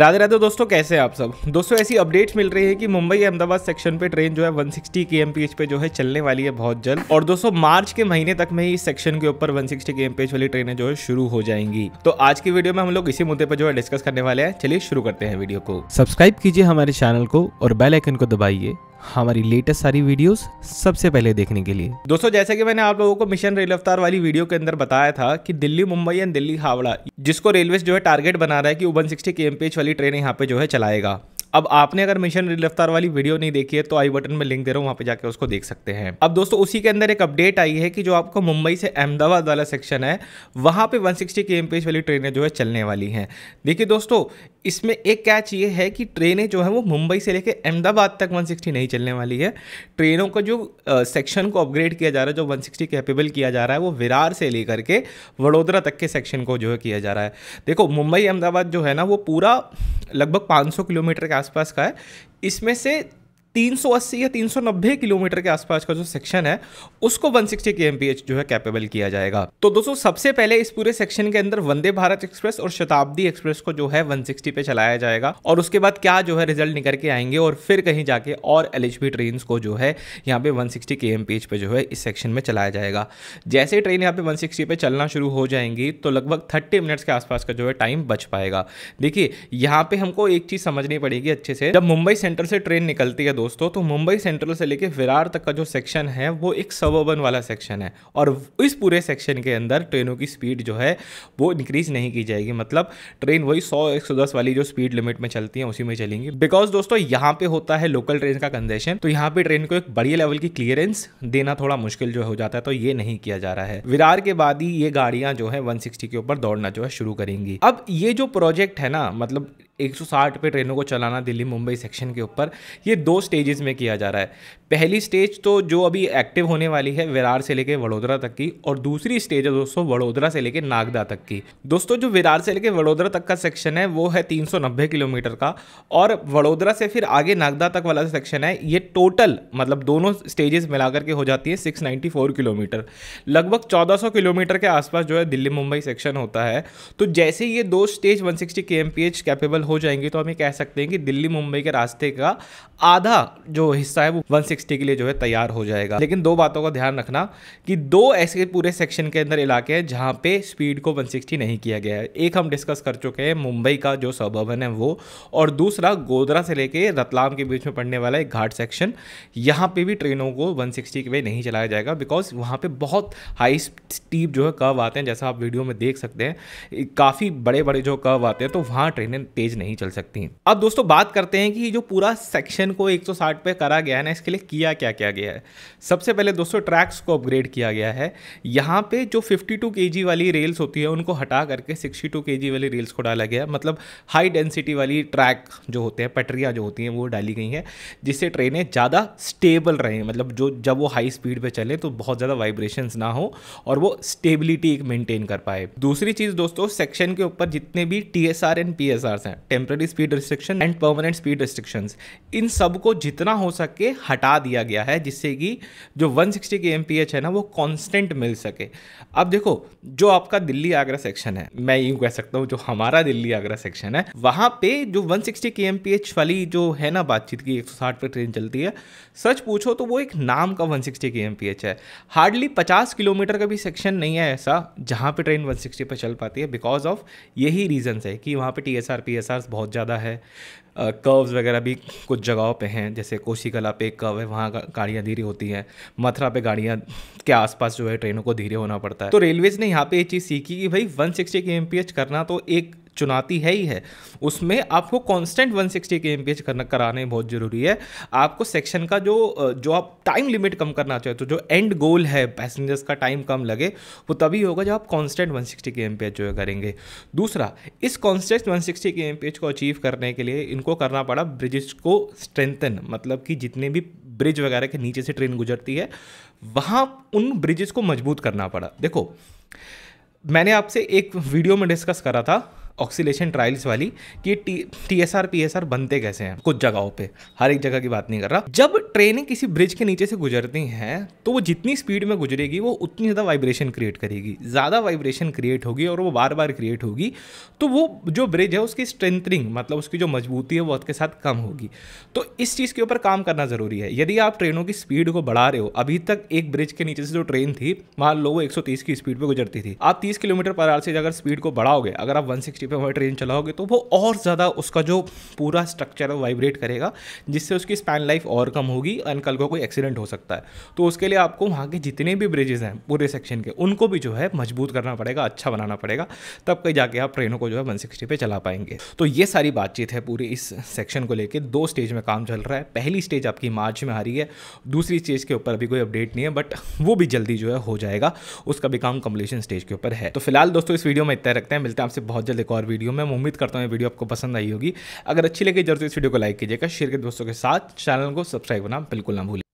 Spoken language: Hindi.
राधे राधे दोस्तों कैसे आप सब दोस्तों ऐसी अपडेट्स मिल रही है कि मुंबई अहमदाबाद सेक्शन पे ट्रेन जो है 160 सिक्सटी के पे जो है चलने वाली है बहुत जल्द और दोस्तों मार्च के महीने तक में ही इस सेक्शन के ऊपर 160 सिक्सटी के वाली ट्रेनें जो है शुरू हो जाएंगी तो आज की वीडियो में हम लोग इसी मुद्दे पर जो है डिस्कस करने वाले हैं चलिए शुरू करते हैं वीडियो को सब्सक्राइब कीजिए हमारे चैनल को और बेलाइकन को दबाइए हमारी लेटेस्ट सारी वीडियोस सबसे पहले देखने के लिए दोस्तों जैसे कि मैंने आप लोगों को मिशन रेल अवतार वाली वीडियो के अंदर बताया था कि दिल्ली मुंबई एंड दिल्ली हावड़ा जिसको रेलवे जो है टारगेट बना रहा है कि वन सिक्सटी के वाली ट्रेन यहाँ पे जो है चलाएगा अब आपने अगर मिशन रफ्तार वाली वीडियो नहीं देखी है तो आई बटन में लिंक दे रहा हूँ वहाँ पे जाकर उसको देख सकते हैं अब दोस्तों उसी के अंदर एक अपडेट आई है कि जो आपको मुंबई से अहमदाबाद वाला सेक्शन है वहाँ पे 160 सिक्सटी के एम वाली ट्रेनें जो है चलने वाली हैं देखिए दोस्तों इसमें एक कैच ये है कि ट्रेनें जो हैं वो मुंबई से लेकर अहमदाबाद तक 160 नहीं चलने वाली है ट्रेनों का जो सेक्शन को अपग्रेड किया जा रहा है जो 160 कैपेबल किया जा रहा है वो विरार से लेकर के वडोदरा तक के सेक्शन को जो है किया जा रहा है देखो मुंबई अहमदाबाद जो है ना वो पूरा लगभग 500 किलोमीटर के आसपास का है इसमें से 380 या 390 किलोमीटर के आसपास का जो सेक्शन है उसको 160 सिक्सटी के जो है कैपेबल किया जाएगा तो दोस्तों सबसे पहले इस पूरे सेक्शन के अंदर वंदे भारत एक्सप्रेस और शताब्दी एक्सप्रेस को जो है 160 पे चलाया जाएगा और उसके बाद क्या जो है रिजल्ट निकल के आएंगे और फिर कहीं जाके और एल ट्रेन को जो है यहाँ पे वन सिक्सटी पे जो है इस सेक्शन में चलाया जाएगा जैसे ट्रेन यहाँ पे वन पे चलना शुरू हो जाएंगी तो लगभग थर्टी मिनट्स के आसपास का जो है टाइम बच पाएगा देखिए यहाँ पे हमको एक चीज़ समझनी पड़ेगी अच्छे से जब मुंबई सेंटर से ट्रेन निकलती है दोस्तों तो मुंबई सेंट्रल से लेके विरार तक का जो सेक्शन है वो एक सबर्बन वाला सेक्शन है और इस पूरे सेक्शन के अंदर ट्रेनों की स्पीड जो है वो इंक्रीज नहीं की जाएगी मतलब ट्रेन वही सौ एक वाली जो स्पीड लिमिट में चलती है उसी में चलेंगी बिकॉज दोस्तों यहाँ पे होता है लोकल ट्रेन का कंजेशन तो यहाँ पे ट्रेन को एक बड़ी लेवल की क्लियरेंस देना थोड़ा मुश्किल जो हो जाता है तो ये नहीं किया जा रहा है विरार के बाद ही ये गाड़ियां जो है वन के ऊपर दौड़ना जो है शुरू करेंगी अब ये जो प्रोजेक्ट है ना मतलब 160 पे ट्रेनों को चलाना दिल्ली मुंबई सेक्शन के ऊपर ये दो स्टेजेस में किया जा रहा है पहली स्टेज तो जो अभी एक्टिव होने वाली है विरार से लेके वडोदरा तक की और दूसरी स्टेज है दोस्तों वडोदरा से लेके नागदा तक की दोस्तों जो विरार से लेके वडोदरा तक का सेक्शन है वो है तीन किलोमीटर का और वडोदरा से फिर आगे नागदा तक वाला सेक्शन है ये टोटल मतलब दोनों स्टेजेस मिला करके हो जाती है सिक्स किलोमीटर लगभग चौदह किलोमीटर के आसपास जो है दिल्ली मुंबई सेक्शन होता है तो जैसे ये दो स्टेज 160 kmph कैपेबल हो हो जाएंगे तो हम ये कह सकते हैं कि दिल्ली मुंबई के रास्ते का आधा जो हिस्सा है वो 160 के लिए जो है तैयार हो जाएगा लेकिन दो बातों का ध्यान रखना कि दो ऐसे पूरे सेक्शन के अंदर इलाके हैं जहाँ पे स्पीड को 160 नहीं किया गया है एक हम डिस्कस कर चुके हैं मुंबई का जो सबर्बन है वो और दूसरा गोदरा से लेके रतलाम के बीच में पड़ने वाला एक घाट सेक्शन यहाँ पे भी ट्रेनों को 160 के वे नहीं चलाया जाएगा बिकॉज वहाँ पे बहुत हाई स्टीप जो है कर्व आते हैं जैसा आप वीडियो में देख सकते हैं काफ़ी बड़े बड़े जो कर्व आते हैं तो वहाँ ट्रेनें तेज़ नहीं चल सकती अब दोस्तों बात करते हैं कि जो पूरा सेक्शन को 160 पे करा गया है ना इसके लिए किया क्या क्या गया है सबसे पहले दोस्तों ट्रैक्स को अपग्रेड किया गया है यहाँ पे जो 52 टू वाली रेल्स होती है उनको हटा करके 62 टू वाली रेल्स को डाला गया मतलब हाई डेंसिटी वाली ट्रैक जो होते हैं पटरियाँ जो होती हैं वो डाली गई हैं जिससे ट्रेनें ज़्यादा स्टेबल रहें मतलब जो जब वो हाई स्पीड पर चलें तो बहुत ज़्यादा वाइब्रेशन ना हो और वो स्टेबिलिटी एक मेनटेन कर पाए दूसरी चीज़ दोस्तों सेक्शन के ऊपर जितने भी T S R and P S R हैं temporary speed restriction and permanent speed restriction इन सब को जितना हो सके हटा दिया गया है जिससे कि जो 160 सिक्सटी के एम है ना वो कॉन्स्टेंट मिल सके अब देखो जो आपका दिल्ली आगरा सेक्शन है मैं यूँ कह सकता हूँ जो हमारा दिल्ली आगरा सेक्शन है वहाँ पे जो 160 सिक्सटी के एम वाली जो है ना बातचीत की एक सौ साठ पे ट्रेन चलती है सच पूछो तो वो एक नाम का 160 सिक्सटी के एम है हार्डली 50 किलोमीटर का भी सेक्शन नहीं है ऐसा जहाँ पे ट्रेन 160 पर चल पाती है बिकॉज ऑफ यही रीजन है कि वहाँ पे T S R P S R पास बहुत ज़्यादा है कर्व्स वगैरह भी कुछ जगहों पे हैं जैसे कोशीकला पे एक कर्व है वहाँ गाड़ियाँ धीरे होती हैं मथुरा पे गाड़ियाँ के आसपास जो है ट्रेनों को धीरे होना पड़ता है तो रेलवेज़ ने यहाँ पे ये चीज़ सीखी कि भाई 160 सिक्सटी के एम करना तो एक चुनौती है ही है उसमें आपको constant 160 sixty K M P करना कराने बहुत ज़रूरी है आपको सेक्शन का जो जो आप टाइम लिमिट कम करना चाहते हो तो जो एंड गोल है पैसेंजर्स का टाइम कम लगे वो तभी होगा जब आप constant 160 sixty K M P जो है करेंगे दूसरा इस constant 160 sixty K M P को अचीव करने के लिए इनको करना पड़ा ब्रिजेस को स्ट्रेंथन मतलब कि जितने भी ब्रिज वगैरह के नीचे से ट्रेन गुजरती है वहाँ उन ब्रिजेस को मजबूत करना पड़ा देखो मैंने आपसे एक वीडियो में डिस्कस करा था ऑक्सीलेशन ट्रायल्स वाली कि T S R P S R बनते कैसे हैं कुछ जगहों पे हर एक जगह की बात नहीं कर रहा जब ट्रेनें किसी ब्रिज के नीचे से गुजरती हैं तो वो जितनी स्पीड में गुजरेगी वो उतनी ज़्यादा वाइब्रेशन क्रिएट करेगी ज़्यादा वाइब्रेशन क्रिएट होगी और वो बार बार क्रिएट होगी तो वो जो ब्रिज है उसकी स्ट्रेंथनिंग मतलब उसकी जो मजबूती है वो उसके साथ कम होगी तो इस चीज़ के ऊपर काम करना ज़रूरी है यदि आप ट्रेनों की स्पीड को बढ़ा रहे हो अभी तक एक ब्रिज के नीचे से जो ट्रेन थी मान लो वो एक की स्पीड पर गुजरती थी आप तीस किलोमीटर पर आर से अगर स्पीड को बढ़ाओगे अगर आप वन सिक्सटी पे अगर ट्रेन चलाओगे तो वो और ज़्यादा उसका जो पूरा स्ट्रक्चर है वाइब्रेट करेगा जिससे उसकी स्पैन लाइफ और कम होगी एंड कल को कोई एक्सीडेंट हो सकता है तो उसके लिए आपको वहाँ के जितने भी ब्रिजेज़ हैं पूरे सेक्शन के उनको भी जो है मजबूत करना पड़ेगा अच्छा बनाना पड़ेगा तब कहीं जाके आप ट्रेनों को जो है वन सिक्सटी पे चला पाएंगे तो ये सारी बातचीत है पूरी इस सेक्शन को लेकर दो स्टेज में काम चल रहा है पहली स्टेज आपकी मार्च में आ रही है दूसरी स्टेज के ऊपर अभी कोई अपडेट नहीं है बट वो भी जल्दी जो है हो जाएगा उसका भी काम कम्पलीशन स्टेज के ऊपर है तो फिलहाल दोस्तों इस वीडियो में इतना रखते हैं मिलते हैं आपसे बहुत जल्द और वीडियो मैं उम्मीद करता हूँ ये वीडियो आपको पसंद आई होगी अगर अच्छी लगी जरूर तो इस वीडियो को लाइक कीजिएगा शेयर के दोस्तों के साथ चैनल को सब्सक्राइब करना बिल्कुल ना भूलें